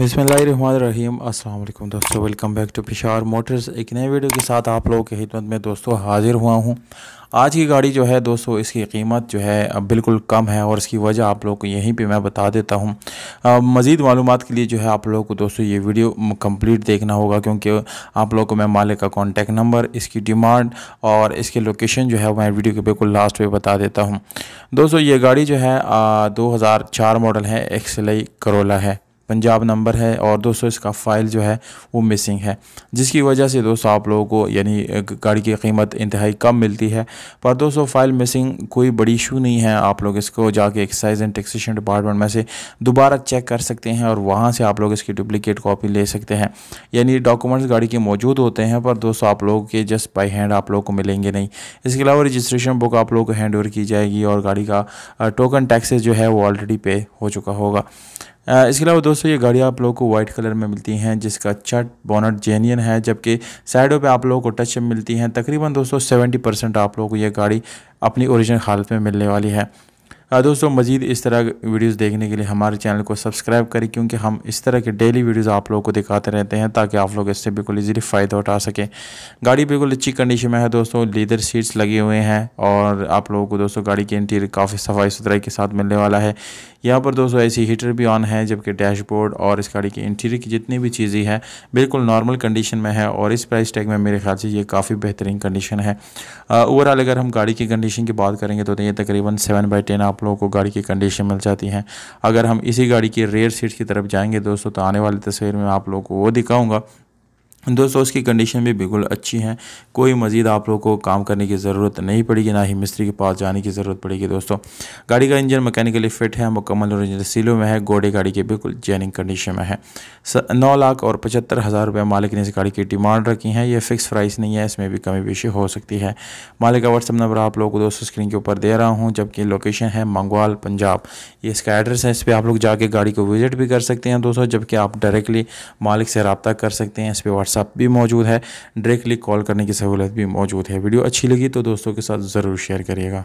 बिसमीम अल्लाम दोस्तों वेलकम बैक टू पिशार मोटर्स एक नए वीडियो के साथ आप लोगों की खिदमत में दोस्तों हाज़िर हुआ हूँ आज की गाड़ी जो है दोस्तों इसकी कीमत जो है अब बिल्कुल कम है और इसकी वजह आप लोगों को यहीं पे मैं बता देता हूँ मज़ीद मालूम के लिए जो है आप लोगों को दोस्तों ये वीडियो कंप्लीट देखना होगा क्योंकि आप लोगों को मैं मालिक का कॉन्टैक्ट नंबर इसकी डिमांड और इसकी लोकेशन जो है मैं वीडियो के बिल्कुल लास्ट में बता देता हूँ दोस्तों ये गाड़ी जो है दो मॉडल है एक्सलई करोला है पंजाब नंबर है और दोस्तों इसका फ़ाइल जो है वो मिसिंग है जिसकी वजह से दोस्तों आप लोगों को यानी गाड़ी की कीमत इंतहाई कम मिलती है पर दोस्तों फ़ाइल मिसिंग कोई बड़ी इशू नहीं है आप लोग इसको जाके एक्साइज एंड टैक्सेशन डिपार्टमेंट में से दोबारा चेक कर सकते हैं और वहाँ से आप लोग इसकी डुप्लिकेट कॉपी ले सकते हैं यानी डॉक्यूमेंट्स गाड़ी के मौजूद होते हैं पर दोस्तों आप लोगों के जस्ट बाई हैंड आप लोग को मिलेंगे नहीं इसके अलावा रजिस्ट्रेशन बुक आप लोगों को हैंड की जाएगी और गाड़ी का टोकन टैक्सेस जो है वो ऑलरेडी पे हो चुका होगा इसके अलावा दोस्तों ये गाड़ियाँ आप लोगों को वाइट कलर में मिलती हैं जिसका चट बॉनट जेनियन है जबकि साइडों पे आप लोगों को टच मिलती हैं तकरीबन दोस्तों सेवेंटी परसेंट आप लोगों को ये गाड़ी अपनी ओरिजिनल हालत में मिलने वाली है हाँ दोस्तों मजीद इस तरह वीडियोस देखने के लिए हमारे चैनल को सब्सक्राइब करें क्योंकि हम इस तरह के डेली वीडियोस आप लोगों को दिखाते रहते हैं ताकि आप लोग इससे बिल्कुल इजीली फ़ायदा उठा सकें गाड़ी बिल्कुल अच्छी कंडीशन में है दोस्तों लीदर सीट्स लगे हुए हैं और आप लोगों को दोस्तों गाड़ी के इंटीरियर काफ़ी सफाई सुथराई के साथ मिलने वाला है यहाँ पर दोस्तों ऐसी हीटर भी ऑन है जबकि डैशबोर्ड और इस गाड़ी के इंटीरियर की जितनी भी चीज़ें हैं बिल्कुल नॉर्मल कंडीशन में है और इस प्राइस टैग में मेरे ख्याल से ये काफ़ी बेहतरीन कंडीशन है ओवरऑल अगर हम गाड़ी की कंडीशन की बात करेंगे तो, तो ये तकरीबन सेवन बाई टेन आप आप लोगों को गाड़ी की कंडीशन मिल जाती है अगर हम इसी गाड़ी की रेयर सीट की तरफ जाएंगे दोस्तों तो आने वाली तस्वीर में आप लोगों को वो दिखाऊँगा दोस्तों इसकी कंडीशन भी बिल्कुल अच्छी है कोई मज़ीद आप लोग को काम करने की ज़रूरत नहीं पड़ेगी ना ही मिस्त्री के पास जाने की ज़रूरत पड़ेगी दोस्तों गाड़ी का इंजन मैकेनिकली फिट है मुकम्मल और इंजन सीलों में है घोड़े गाड़ी के बिल्कुल जैनिंग कंडीशन में है नौ लाख और पचहत्तर हज़ार रुपये मालिक ने इस गाड़ी की डिमांड रखी है ये फ़िक्स प्राइस नहीं है इसमें भी कमी पेशी हो सकती है मालिक का व्हाट्सअप नंबर आप लोग को दोस्तों स्क्रीन के ऊपर दे रहा हूँ जबकि लोकेशन है मंगवाल पंजाब ये इसका एड्रेस है इस पर आप लोग जाके गाड़ी को विज़िट भी कर सकते हैं दोस्तों जबकि आप डायरेक्टली मालिक से रबता कर सकते हैं इस पर व्हाट्सअप व्हाट्सअप भी मौजूद है डायरेक्टली कॉल करने की सहूलत भी मौजूद है वीडियो अच्छी लगी तो दोस्तों के साथ ज़रूर शेयर करिएगा